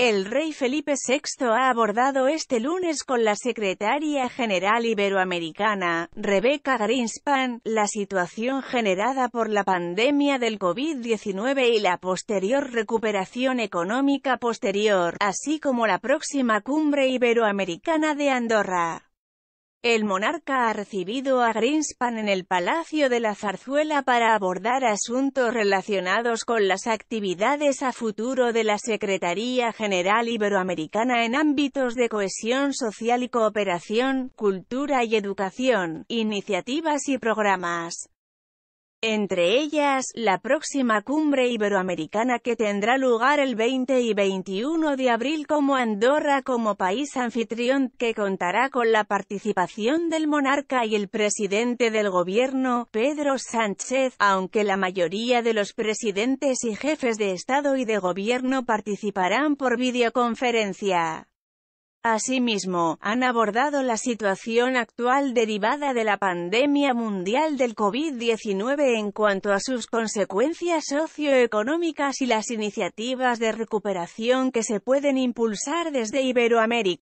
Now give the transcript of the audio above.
El rey Felipe VI ha abordado este lunes con la secretaria general iberoamericana, Rebecca Greenspan, la situación generada por la pandemia del COVID-19 y la posterior recuperación económica posterior, así como la próxima cumbre iberoamericana de Andorra. El monarca ha recibido a Greenspan en el Palacio de la Zarzuela para abordar asuntos relacionados con las actividades a futuro de la Secretaría General Iberoamericana en ámbitos de cohesión social y cooperación, cultura y educación, iniciativas y programas entre ellas, la próxima cumbre iberoamericana que tendrá lugar el 20 y 21 de abril como Andorra como país anfitrión, que contará con la participación del monarca y el presidente del gobierno, Pedro Sánchez, aunque la mayoría de los presidentes y jefes de Estado y de gobierno participarán por videoconferencia. Asimismo, han abordado la situación actual derivada de la pandemia mundial del COVID-19 en cuanto a sus consecuencias socioeconómicas y las iniciativas de recuperación que se pueden impulsar desde Iberoamérica.